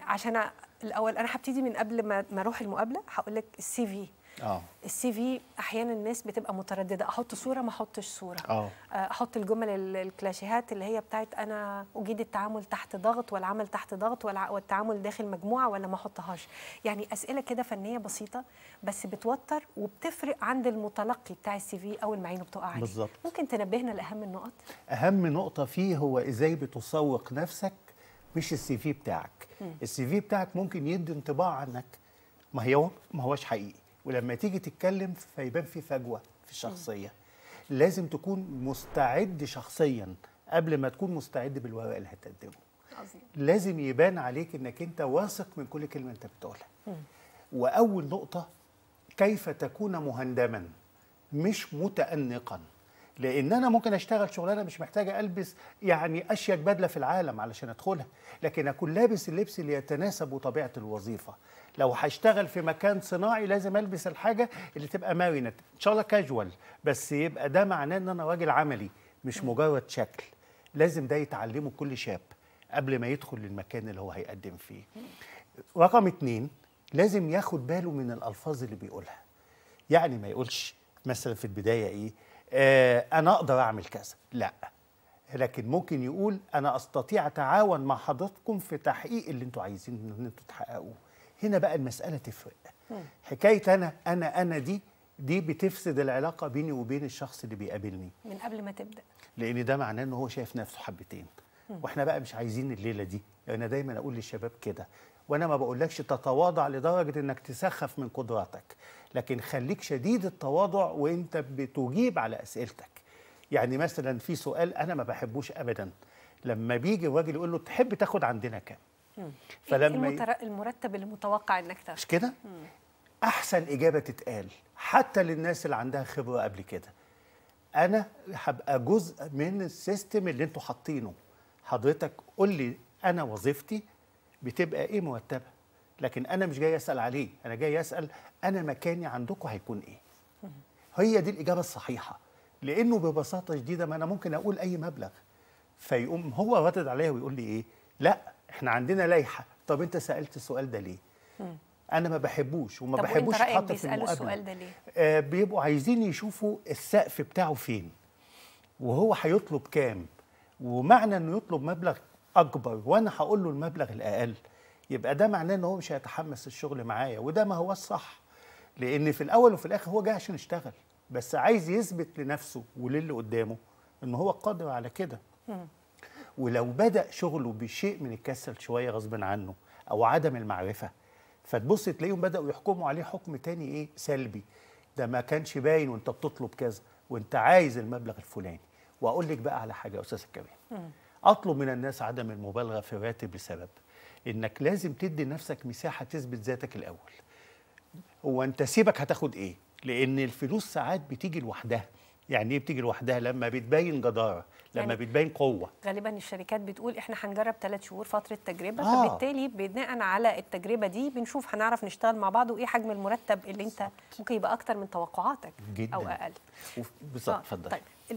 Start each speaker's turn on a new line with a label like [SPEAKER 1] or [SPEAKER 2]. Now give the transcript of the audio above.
[SPEAKER 1] عشان الاول انا هبتدي من قبل ما اروح المقابله هقول لك السي في اه السي في احيانا الناس بتبقى متردده احط صوره ما احطش صوره اه, آه، احط الجمل الكلاشيهات اللي هي بتاعت انا اجيد التعامل تحت ضغط والعمل تحت ضغط والتعامل داخل مجموعه ولا ما احطهاش يعني اسئله كده فنيه بسيطه بس بتوتر وبتفرق عند المتلقي بتاع السي في اول ما عينه بتقع عليه بالظبط ممكن تنبهنا لاهم النقط
[SPEAKER 2] اهم نقطه فيه هو ازاي بتسوق نفسك مش السي في بتاعك السي في بتاعك ممكن يدي انطباع عنك ما هي ما هوش حقيقي ولما تيجي تتكلم فيبان في فجوه في الشخصيه لازم تكون مستعد شخصيا قبل ما تكون مستعد بالورق اللي هتقدمه عظيم. لازم يبان عليك انك انت واثق من كل كلمه انت بتقولها واول نقطه كيف تكون مهندما مش متأنقا لان انا ممكن اشتغل شغلانه مش محتاجه البس يعني اشيك بدله في العالم علشان ادخلها لكن اكون لابس اللبس اللي يتناسب وطبيعه الوظيفه لو هشتغل في مكان صناعي لازم البس الحاجه اللي تبقى مرنه ان شاء الله كاجوال بس يبقى ده معناه ان انا راجل عملي مش مجرد شكل لازم ده يتعلمه كل شاب قبل ما يدخل للمكان اللي هو هيقدم فيه رقم اتنين لازم ياخد باله من الألفاظ اللي بيقولها يعني ما يقولش مثلا في البداية إيه آه، انا اقدر اعمل كذا لا لكن ممكن يقول انا استطيع اتعاون مع حضرتكم في تحقيق اللي انتوا عايزين ان انتوا تحققوه هنا بقى المساله تفرق حكايه انا انا انا دي دي بتفسد العلاقه بيني وبين الشخص اللي بيقابلني
[SPEAKER 1] من قبل ما تبدا
[SPEAKER 2] لان ده معناه ان هو شايف نفسه حبتين واحنا بقى مش عايزين الليله دي انا دايما اقول للشباب كده وانا ما بقولكش تتواضع لدرجه انك تسخف من قدراتك لكن خليك شديد التواضع وانت بتجيب على اسئلتك يعني مثلا في سؤال انا ما بحبوش ابدا لما بيجي الراجل يقول له تحب تاخد عندنا كام فلما المتر...
[SPEAKER 1] المرتب اللي متوقع انك تاخد مش كده
[SPEAKER 2] احسن اجابه تتقال حتى للناس اللي عندها خبره قبل كده انا هبقى جزء من السيستم اللي انتوا حاطينه حضرتك قول لي انا وظيفتي بتبقى ايه مرتبه لكن انا مش جاي اسال عليه انا جاي اسال انا مكاني عندكم هيكون ايه هي دي الاجابه الصحيحه لانه ببساطه شديده ما انا ممكن اقول اي مبلغ فيقوم هو ردد عليا ويقول لي ايه لا احنا عندنا لائحه طب انت سالت السؤال ده ليه انا ما بحبوش وما بحبوش حتى في المقابله السؤال ده ليه؟ آه بيبقوا عايزين يشوفوا السقف بتاعه فين وهو هيطلب كام ومعنى انه يطلب مبلغ اكبر وانا هقول له المبلغ الاقل يبقى ده معناه ان هو مش هيتحمس الشغل معايا وده ما هو الصح لان في الاول وفي الاخر هو جاي عشان يشتغل بس عايز يثبت لنفسه وللي قدامه ان هو قادر على كده ولو بدا شغله بشيء من الكسل شويه غصب عنه او عدم المعرفه فتبص تلاقيهم بداوا يحكموا عليه حكم تاني ايه سلبي ده ما كانش باين وانت بتطلب كذا وانت عايز المبلغ الفلاني واقول لك بقى على حاجه يا استاذ الكريم اطلب من الناس عدم المبالغه في الراتب لسبب انك لازم تدي نفسك مساحه تثبت ذاتك الاول هو انت سيبك هتاخد ايه لان الفلوس ساعات بتيجي لوحدها يعني ايه بتيجي لوحدها لما بتبين جداره لما يعني بتبين قوه
[SPEAKER 1] غالبا الشركات بتقول احنا هنجرب ثلاث شهور فتره تجربه آه. فبالتالي بناء على التجربه دي بنشوف هنعرف نشتغل مع بعض وايه حجم المرتب اللي انت ممكن يبقى اكتر من توقعاتك جداً. او اقل
[SPEAKER 2] بالظبط اتفضل آه.
[SPEAKER 1] طيب.